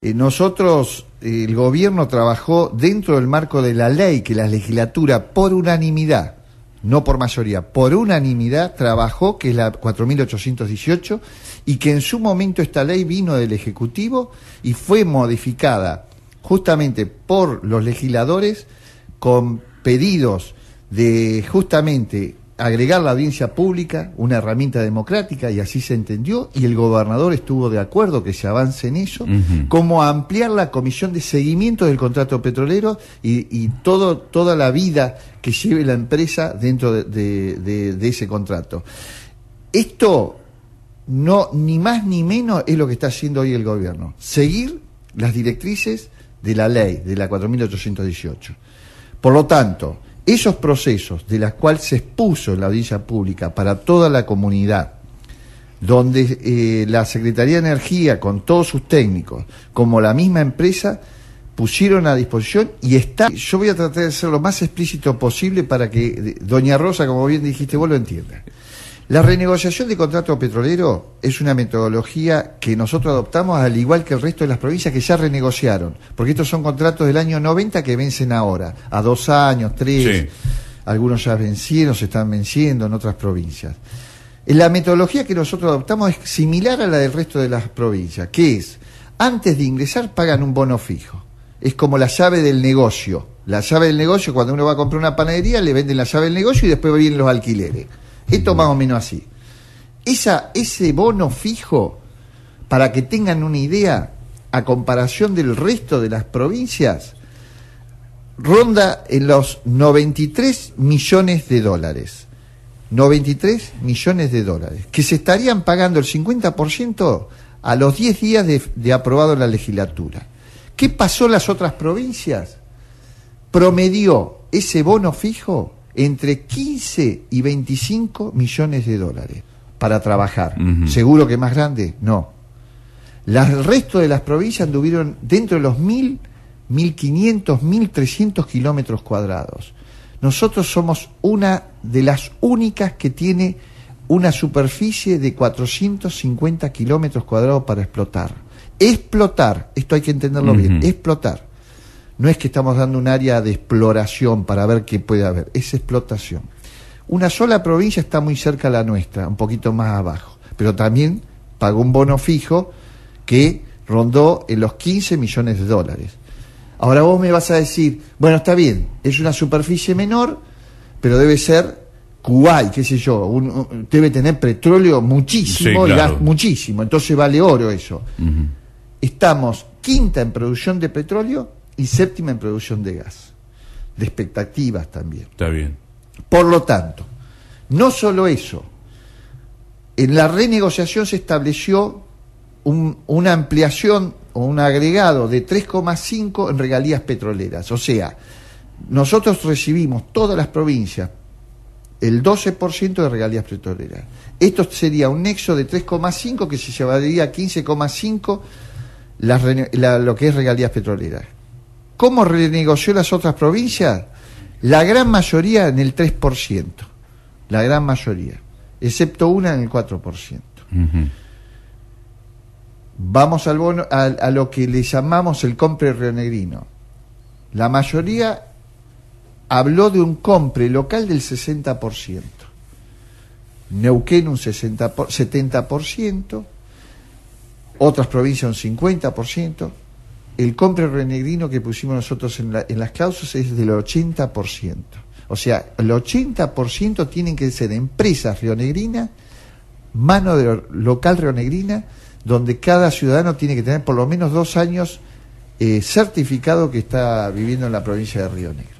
Eh, nosotros, el gobierno trabajó dentro del marco de la ley que la legislatura, por unanimidad, no por mayoría, por unanimidad trabajó, que es la 4818, y que en su momento esta ley vino del Ejecutivo y fue modificada justamente por los legisladores con pedidos de justamente agregar la audiencia pública, una herramienta democrática, y así se entendió, y el gobernador estuvo de acuerdo que se avance en eso, como ampliar la comisión de seguimiento del contrato petrolero y, todo, toda la vida que lleve la empresa dentro de, de ese contrato. Esto no, ni más ni menos es lo que está haciendo hoy el gobierno, seguir las directrices de la ley, de la 4818. Por lo tanto, esos procesos de los cuales se expuso en la audiencia pública para toda la comunidad, donde eh, la Secretaría de Energía, con todos sus técnicos, como la misma empresa, pusieron a disposición y está. Yo voy a tratar de ser lo más explícito posible para que eh, doña Rosa, como bien dijiste vos, lo entiendas. La renegociación de contrato petrolero es una metodología que nosotros adoptamos al igual que el resto de las provincias que ya renegociaron, porque estos son contratos del año 90 que vencen ahora, a dos años, tres, algunos ya vencieron, se están venciendo en otras provincias. La metodología que nosotros adoptamos es similar a la del resto de las provincias, que es, antes de ingresar pagan un bono fijo, es como la llave del negocio. La llave del negocio, cuando uno va a comprar una panadería, le venden la llave del negocio y después vienen los alquileres. Esto más o menos así. Esa, ese bono fijo, para que tengan una idea, a comparación del resto de las provincias, ronda en los 93 millones de dólares. 93 millones de dólares, que se estarían pagando el 50% a los 10 días de, de, aprobado la legislatura. ¿Qué pasó en las otras provincias? Promedió ese bono fijo entre 15 y 25 millones de dólares para trabajar. ¿Seguro que más grande? No. el resto de las provincias anduvieron dentro de los 1.000, 1.500, 1.300 kilómetros cuadrados. Nosotros somos una de las únicas que tiene una superficie de 450 kilómetros cuadrados para explotar. Explotar, esto hay que entenderlo bien, explotar. No es que estamos dando un área de exploración para ver qué puede haber, es explotación. Una sola provincia está muy cerca a la nuestra, un poquito más abajo, pero también pagó un bono fijo que rondó en los 15 millones de dólares. Ahora vos me vas a decir, bueno, está bien, es una superficie menor, pero debe ser Kuwait, qué sé yo, debe tener petróleo muchísimo, muchísimo, entonces vale oro eso. Estamos quinta en producción de petróleo y séptima en producción de gas, de expectativas también. Está bien. Por lo tanto, no solo eso, en la renegociación se estableció una ampliación o un agregado de 3,5 en regalías petroleras. O sea, nosotros recibimos todas las provincias el 12% de regalías petroleras. Esto sería un nexo de 3,5 que se llevaría a 15,5 lo que es regalías petroleras. ¿Cómo renegoció las otras provincias? La gran mayoría en el 3%, la gran mayoría, excepto una en el 4%. Vamos al a, lo que le llamamos el compre rionegrino. La mayoría habló de un compre local del 60%, Neuquén un 60 70%, otras provincias un 50%, el compre rionegrino que pusimos nosotros en, las causas es del 80%. O sea, el 80% tienen que ser empresas rionegrinas, mano de local rionegrina, donde cada ciudadano tiene que tener por lo menos dos años eh, certificado que está viviendo en la provincia de Río Negro.